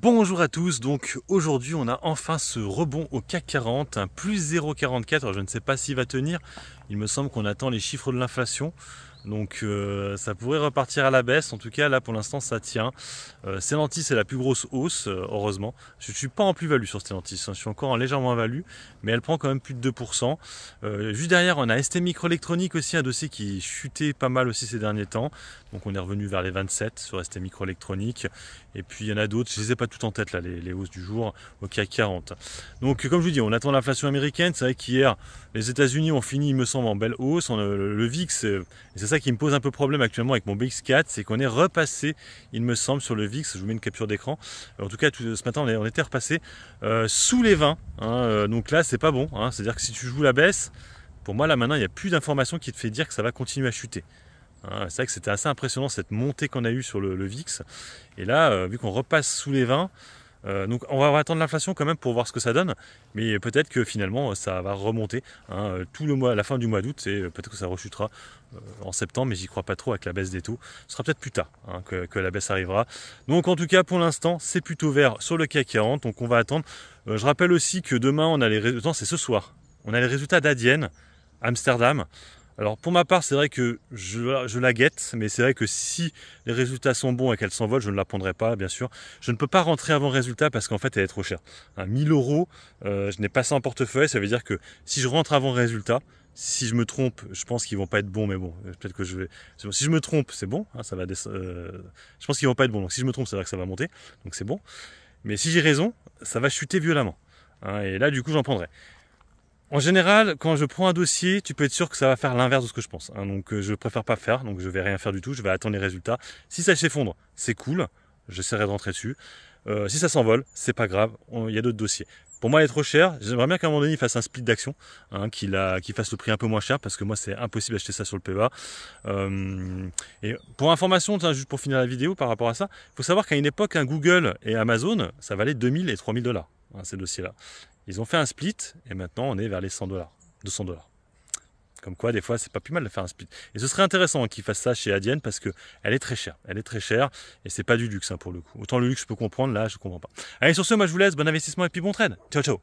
Bonjour à tous, donc aujourd'hui on a enfin ce rebond au CAC 40, un plus 0,44, je ne sais pas s'il va tenir, il me semble qu'on attend les chiffres de l'inflation, donc euh, ça pourrait repartir à la baisse. En tout cas, là pour l'instant, ça tient. ces euh, Stellantis est la plus grosse hausse, euh, heureusement. Je ne suis pas en plus-value sur Stellantis. Hein. Je suis encore en légèrement moins-value, mais elle prend quand même plus de 2%. juste derrière, on a ST Microélectronique aussi, un dossier qui chutait pas mal aussi ces derniers temps. Donc on est revenu vers les 27 sur ST Microélectronique. Et puis il y en a d'autres, je ne les ai pas toutes en tête là, les, hausses du jour au CAC 40. Donc comme je vous dis, on attend l'inflation américaine. C'est vrai qu'hier, les États-Unis ont fini, il me semble, en belle hausse. le, VIX, c'est ça qui me pose un peu problème actuellement avec mon BX4, c'est qu'on est repassé, il me semble, sur le VIX, je vous mets une capture d'écran. En tout cas, tout, ce matin, on, est, on était repassé euh, sous les 20. Hein, euh, donc là, c'est pas bon. Hein. C'est-à-dire que si tu joues la baisse, pour moi, là maintenant, il n'y a plus d'informations qui te fait dire que ça va continuer à chuter. Hein. c'est vrai que c'était assez impressionnant cette montée qu'on a eue sur le, VIX. Et là, euh, vu qu'on repasse sous les 20, euh, donc on va attendre l'inflation quand même pour voir ce que ça donne, mais peut-être que finalement ça va remonter hein. euh, tout le mois, la fin du mois d'août, et euh, peut-être que ça rechutera en septembre, mais j'y crois pas trop avec la baisse des taux. Ce sera peut-être plus tard hein, que, la baisse arrivera. Donc en tout cas pour l'instant c'est plutôt vert sur le CAC 40, donc on va attendre. je rappelle aussi que demain on a les résultats, c'est ce soir, on a les résultats d'Adienne, Amsterdam. Alors pour ma part, c'est vrai que je, la guette, mais c'est vrai que si les résultats sont bons et qu'elle s'envole, je ne la prendrai pas, bien sûr. Je ne peux pas rentrer avant résultat parce qu'en fait, elle est trop chère. 1000 euros, euh, je n'ai pas ça en portefeuille, ça veut dire que si je rentre avant résultat, si je me trompe, je pense qu'ils vont pas être bons, mais bon, peut-être que je vais. Si je me trompe, c'est bon, hein, ça va. Euh, je pense qu'ils vont pas être bons. Donc si je me trompe, c'est vrai que ça va monter, donc c'est bon. Mais si j'ai raison, ça va chuter violemment. Hein, et là, du coup, j'en prendrai. En général, quand je prends un dossier, tu peux être sûr que ça va faire l'inverse de ce que je pense. Hein. Donc euh, je préfère pas faire, donc je vais rien faire du tout, je vais attendre les résultats. Si ça s'effondre, c'est cool, j'essaierai de rentrer dessus. Euh, si ça s'envole, c'est pas grave, il y a d'autres dossiers. Pour moi, il est trop cher. J'aimerais bien qu'à un moment donné, il fasse un split d'action, hein, qu'il fasse le prix un peu moins cher, parce que moi, c'est impossible d'acheter ça sur le PEA. Euh, et pour information, juste pour finir la vidéo par rapport à ça, il faut savoir qu'à une époque, un Google et Amazon, ça valait 2000 et 3000 dollars. Hein, ces dossiers-là. Ils ont fait un split et maintenant on est vers les 100 dollars, 200 dollars. Comme quoi, des fois, c'est pas plus mal de faire un split. Et ce serait intéressant qu'ils fassent ça chez Adienne parce que elle est très chère. Elle est très chère et c'est pas du luxe hein, pour le coup. Autant le luxe, je peux comprendre. Là, je comprends pas. Allez, sur ce, moi, je vous laisse. Bon investissement et puis bon trade. Ciao, ciao.